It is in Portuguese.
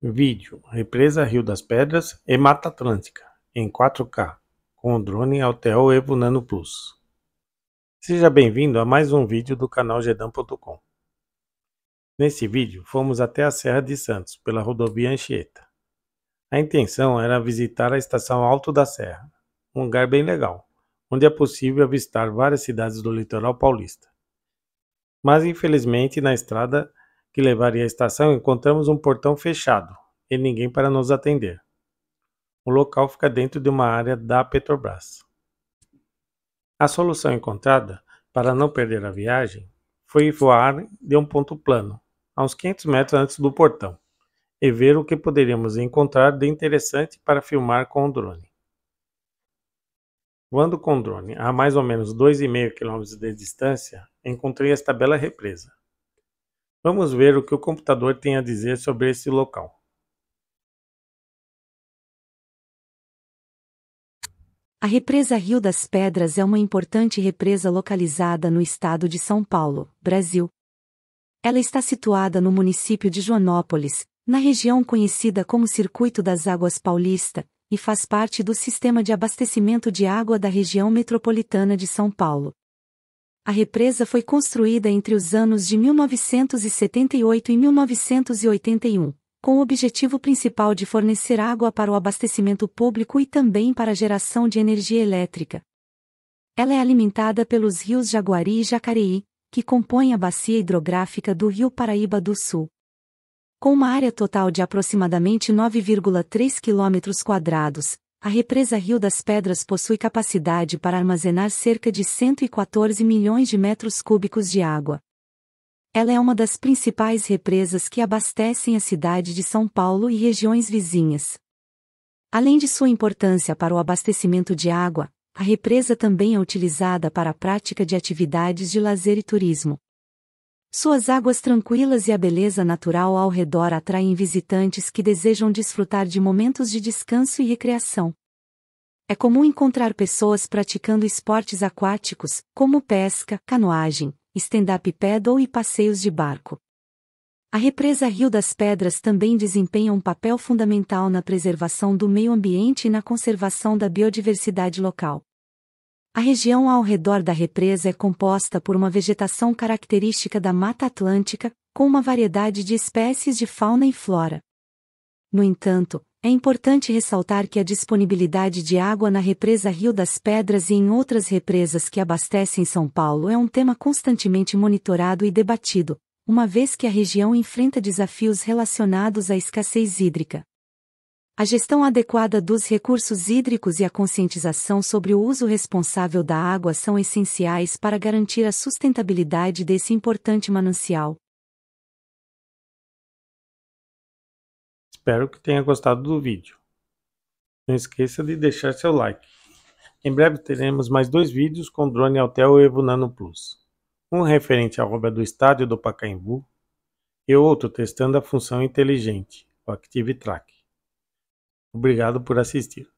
Vídeo: Represa Rio das Pedras e Mata Atlântica em 4K com o drone Altel Evo Nano Plus. Seja bem-vindo a mais um vídeo do canal Gedam.com. Nesse vídeo, fomos até a Serra de Santos pela rodovia Anchieta. A intenção era visitar a estação Alto da Serra, um lugar bem legal, onde é possível avistar várias cidades do litoral paulista. Mas infelizmente na estrada que levaria à estação, encontramos um portão fechado e ninguém para nos atender. O local fica dentro de uma área da Petrobras. A solução encontrada para não perder a viagem foi voar de um ponto plano, a uns 500 metros antes do portão, e ver o que poderíamos encontrar de interessante para filmar com o drone. Voando com o drone a mais ou menos 2,5 km de distância, encontrei esta bela represa Vamos ver o que o computador tem a dizer sobre esse local. A represa Rio das Pedras é uma importante represa localizada no estado de São Paulo, Brasil. Ela está situada no município de Joanópolis, na região conhecida como Circuito das Águas Paulista, e faz parte do sistema de abastecimento de água da região metropolitana de São Paulo. A represa foi construída entre os anos de 1978 e 1981, com o objetivo principal de fornecer água para o abastecimento público e também para a geração de energia elétrica. Ela é alimentada pelos rios Jaguari e Jacareí, que compõem a bacia hidrográfica do Rio Paraíba do Sul. Com uma área total de aproximadamente 9,3 km quadrados, a represa Rio das Pedras possui capacidade para armazenar cerca de 114 milhões de metros cúbicos de água. Ela é uma das principais represas que abastecem a cidade de São Paulo e regiões vizinhas. Além de sua importância para o abastecimento de água, a represa também é utilizada para a prática de atividades de lazer e turismo. Suas águas tranquilas e a beleza natural ao redor atraem visitantes que desejam desfrutar de momentos de descanso e recreação. É comum encontrar pessoas praticando esportes aquáticos, como pesca, canoagem, stand-up paddle e passeios de barco. A represa Rio das Pedras também desempenha um papel fundamental na preservação do meio ambiente e na conservação da biodiversidade local. A região ao redor da represa é composta por uma vegetação característica da Mata Atlântica, com uma variedade de espécies de fauna e flora. No entanto, é importante ressaltar que a disponibilidade de água na represa Rio das Pedras e em outras represas que abastecem São Paulo é um tema constantemente monitorado e debatido, uma vez que a região enfrenta desafios relacionados à escassez hídrica. A gestão adequada dos recursos hídricos e a conscientização sobre o uso responsável da água são essenciais para garantir a sustentabilidade desse importante manancial. Espero que tenha gostado do vídeo. Não esqueça de deixar seu like. Em breve teremos mais dois vídeos com o drone Altel Evo Nano Plus. Um referente à obra do estádio do Pacaembu e outro testando a função inteligente, o Active Track. Obrigado por assistir.